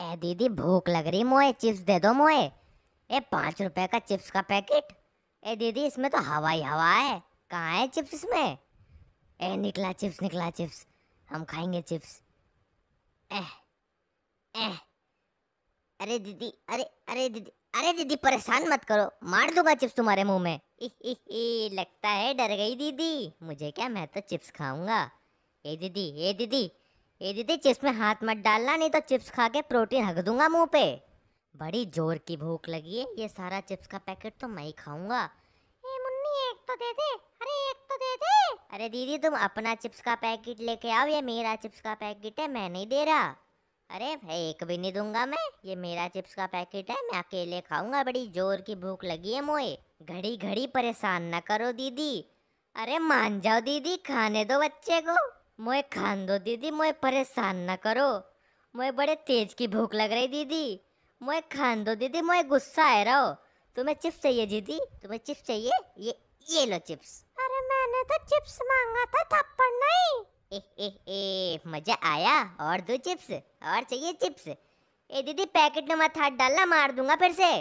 ए दीदी भूख लग रही मोए चिप्स दे दो मोए ए पाँच रुपए का चिप्स का पैकेट ए दीदी इसमें तो हवा ही हवा है कहाँ है चिप्स इसमें ए निकला चिप्स निकला चिप्स हम खाएंगे चिप्स एह एह अरे दीदी अरे अरे दीदी अरे दीदी परेशान मत करो मार दूंगा चिप्स तुम्हारे मुंह में इ, इ, इ, लगता है डर गई दीदी मुझे क्या मैं तो चिप्स खाऊंगा ए दीदी ए दीदी ए दीदी चिप्स में हाथ मत डालना नहीं तो चिप्स खा के प्रोटीन हक दूंगा मुंह पे बड़ी जोर की भूख लगी है ये सारा चिप्स का पैकेट तो मैं ही खाऊंगा ए मुन्नी एक तो दे दे अरे एक तो दे दे अरे दीदी तुम अपना चिप्स का पैकेट लेके आओ ये मेरा चिप्स का पैकेट है मैं नहीं दे रहा अरे भाई एक भी नहीं दूंगा मैं ये मेरा चिप्स का पैकेट है मैं अकेले खाऊंगा बड़ी जोर की भूख लगी है मोए घड़ी घड़ी परेशान ना करो दीदी अरे मान जाओ दीदी खाने दो बच्चे को मोए खान दो दीदी मोए परेशान ना करो मोए बड़े तेज की भूख लग रही दीदी मोए खान दो दीदी मोए गुस्सा आ रहा हो तुम्हें चिप्स चाहिए दीदी तुम्हें चिप्स चाहिए ये ये लो चिप्स अरे मैंने तो चिप्स मांगा था थप्पड़ नहीं ए, ए, ए, मजा आया और दो चिप्स और चाहिए चिप्स ए दीदी पैकेट में मत हाथ डालना मार दूंगा फिर से